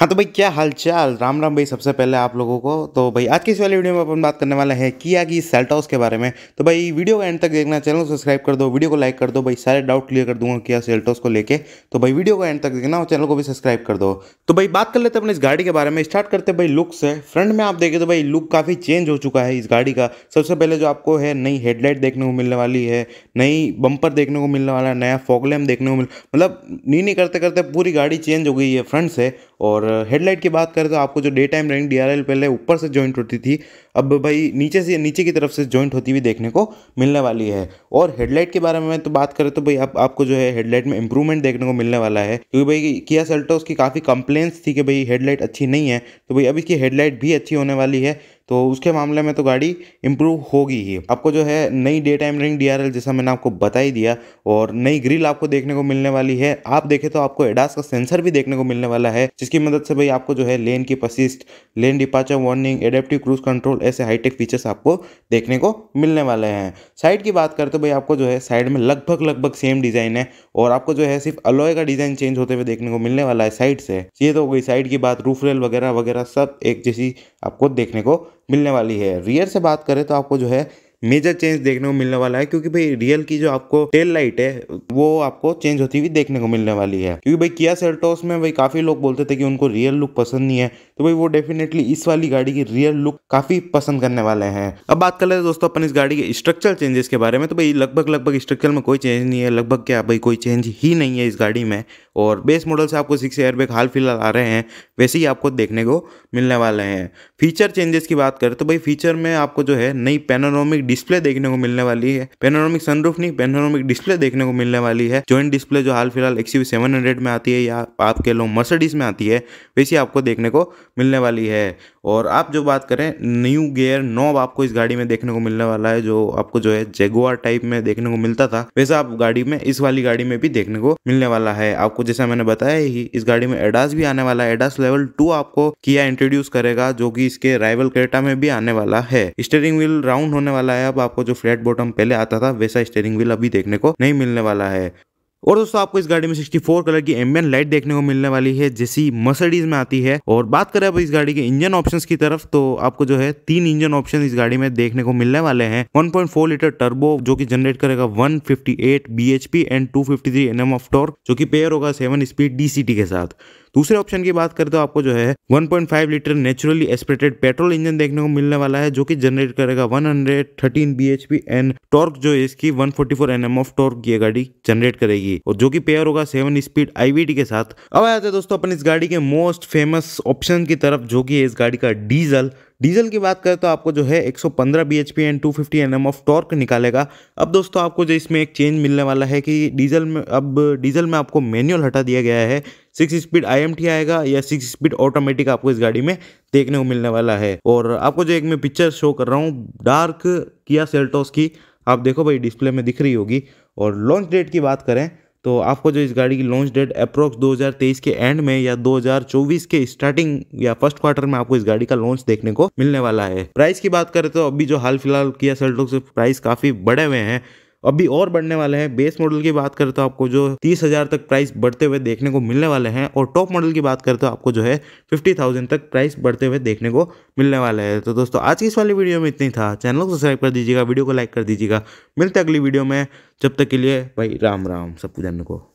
हाँ तो भाई क्या हालचाल राम राम भाई सबसे पहले आप लोगों को तो भाई आज के इस वाली वीडियो में अपन बात करने वाले हैं किया की हाउस के बारे में तो भाई वीडियो का एंड तक देखना चैनल को सब्सक्राइब कर दो वीडियो को लाइक कर दो भाई सारे डाउट क्लियर कर दूंगा किया हाउस को लेके तो भाई वीडियो का एंड तक देखना और चैनल को भी सब्सक्राइब कर दो तो भाई बात कर लेते अपने इस गाड़ी के बारे में स्टार्ट करते भाई लुक से फ्रंट में आप देखें तो भाई लुक काफ़ी चेंज हो चुका है इस गाड़ी का सबसे पहले जो आपको है नई हेडलाइट देखने को मिलने वाली है नई बम्पर देखने को मिलने वाला है नया फॉगलैम देखने को मिल मतलब नी करते करते पूरी गाड़ी चेंज हो गई है फ्रंट से और हेडलाइट की बात करें तो आपको जो डे टाइम रनिंग डी पहले ऊपर से जॉइंट होती थी अब भाई नीचे से नीचे की तरफ से जॉइंट होती हुई देखने को मिलने वाली है और हेडलाइट के बारे में तो बात करें तो भाई आप, आपको जो है हेडलाइट में इंप्रूवमेंट देखने को मिलने वाला है क्योंकि भाई किया सल्टा उसकी काफ़ी कंप्लेन्स थी कि भाई हेडलाइट अच्छी नहीं है तो भाई अब इसकी हेडलाइट भी अच्छी होने वाली है तो उसके मामले में तो गाड़ी इंप्रूव होगी ही आपको जो है नई डे टाइम रिंग डी जैसा मैंने आपको बता ही दिया और नई ग्रिल आपको देखने को मिलने वाली है आप देखें तो आपको एडास का सेंसर भी देखने को मिलने वाला है जिसकी मदद से भाई आपको जो है lane keep assist lane departure warning adaptive cruise control ऐसे हाईटेक फीचर्स आपको देखने को मिलने वाले हैं साइड की बात करते तो भाई आपको जो है साइड में लगभग लगभग सेम डिजाइन है और आपको जो है सिर्फ अलोए का डिजाइन चेंज होते हुए देखने को मिलने वाला है साइड से ये तो हो गई साइड की बात रूफ रेल वगैरह वगैरह सब एक जैसी आपको देखने को मिलने वाली है रियर से बात करें तो आपको जो है मेजर चेंज देखने को मिलने वाला है क्योंकि भाई रियल की जो आपको टेल लाइट है वो आपको चेंज होती हुई देखने को मिलने वाली है क्योंकि भाई किया सेल्टोस में भाई काफी लोग बोलते थे कि उनको रियल लुक पसंद नहीं है तो भाई वो डेफिनेटली इस वाली गाड़ी की रियल लुक काफी पसंद करने वाले हैं अब बात कर ले दोस्तों अपन इस गाड़ी के स्ट्रक्चर चेंजेस के बारे में तो भाई लगभग लगभग स्ट्रक्चर में कोई चेंज नहीं है लगभग क्या भाई कोई चेंज ही नहीं है इस गाड़ी में और बेस मॉडल से आपको सिक्स एयरबैग हाल फिलहाल आ रहे हैं वैसे ही आपको देखने को मिलने वाले हैं फीचर चेंजेस की बात करें तो भाई फीचर में आपको जो है नई पेनोरमिक डिस्प्ले देखने को मिलने वाली है पेनोरमिक सनरूफ नहीं पेनोरोमिक डिस्प्ले देखने को मिलने वाली है जॉइंट डिस्प्ले जो हाल फिलहाल एक्सीवी हंड्रेड में आती है या आप कह लो मर्सडीज में आती है वैसी आपको देखने को मिलने वाली है और आप जो बात करें न्यू गेयर नॉब आपको इस गाड़ी में देखने को मिलने वाला है जो आपको जो है जेगुआर टाइप में देखने को मिलता था वैसा आप गाड़ी में इस वाली गाड़ी में भी देखने को मिलने वाला है आपको जैसा मैंने बताया ही इस गाड़ी में एडास भी आने वाला है एडास लेवल टू आपको किया इंट्रोड्यूस करेगा जो कि इसके राइवल क्रेटा में भी आने वाला है स्टेयरिंग व्हील राउंड होने वाला है अब आपको जो फ्लैट बॉटम पहले आता था वैसा स्टेयरिंग व्हील अभी देखने को नहीं मिलने वाला है और दोस्तों आपको इस गाड़ी में 64 कलर की एमबियन लाइट देखने को मिलने वाली है जैसी मर्सिडीज में आती है और बात करें अब इस गाड़ी के इंजन ऑप्शन की तरफ तो आपको जो है तीन इंजन ऑप्शन इस गाड़ी में देखने को मिलने वाले हैं 1.4 लीटर टर्बो जो कि जनरेट करेगा 158 P and 253 M of torque जो की पेयर होगा सेवन स्पीड डीसीटी के साथ दूसरे ऑप्शन की बात करते हो आपको जो है 1.5 litre naturally aspirated petrol engine देखने को मिलने वाला है जो कि जनरेट करेगा 113 पी एंड टॉर्क जो है इसकी 144 एम ऑफ टॉर्क ये गाड़ी जनरेट करेगी और जो कि पेयर होगा सेवन स्पीड आईवीटी के साथ अब आते हैं दोस्तों अपन इस गाड़ी के मोस्ट फेमस ऑप्शन की तरफ जो कि है इस गाड़ी का डीजल डीजल की बात करें तो आपको जो है 115 bhp and 250 fifty mm of torque निकालेगा अब दोस्तों आपको जो इसमें एक चेंज मिलने वाला है कि डीजल में अब डीजल में आपको मैनुअल हटा दिया गया है सिक्स स्पीड आई आएगा या सिक्स स्पीड ऑटोमेटिक आपको इस गाड़ी में देखने को मिलने वाला है और आपको जो एक मैं पिक्चर शो कर रहा हूँ डार्क किया सेल्टोस की आप देखो भाई डिस्प्ले में दिख रही होगी और लॉन्च डेट की बात करें तो आपको जो इस गाड़ी की लॉन्च डेट अप्रोक्स 2023 के एंड में या 2024 के स्टार्टिंग या फर्स्ट क्वार्टर में आपको इस गाड़ी का लॉन्च देखने को मिलने वाला है प्राइस की बात करें तो अभी जो हाल फिलहाल किया सल्टो से प्राइस काफ़ी बढ़े हुए हैं अभी और बढ़ने वाले हैं बेस मॉडल की बात करते हो आपको जो तीस हजार तक प्राइस बढ़ते हुए देखने को मिलने वाले हैं और टॉप मॉडल की बात करते हो आपको जो है फिफ्टी थाउजेंड तक प्राइस बढ़ते हुए देखने को मिलने वाले हैं तो दोस्तों आज की इस वाली वीडियो में इतनी था चैनल को सब्सक्राइब कर दीजिएगा वीडियो को लाइक कर दीजिएगा मिलते अगली वीडियो में जब तक के लिए भाई राम राम सब को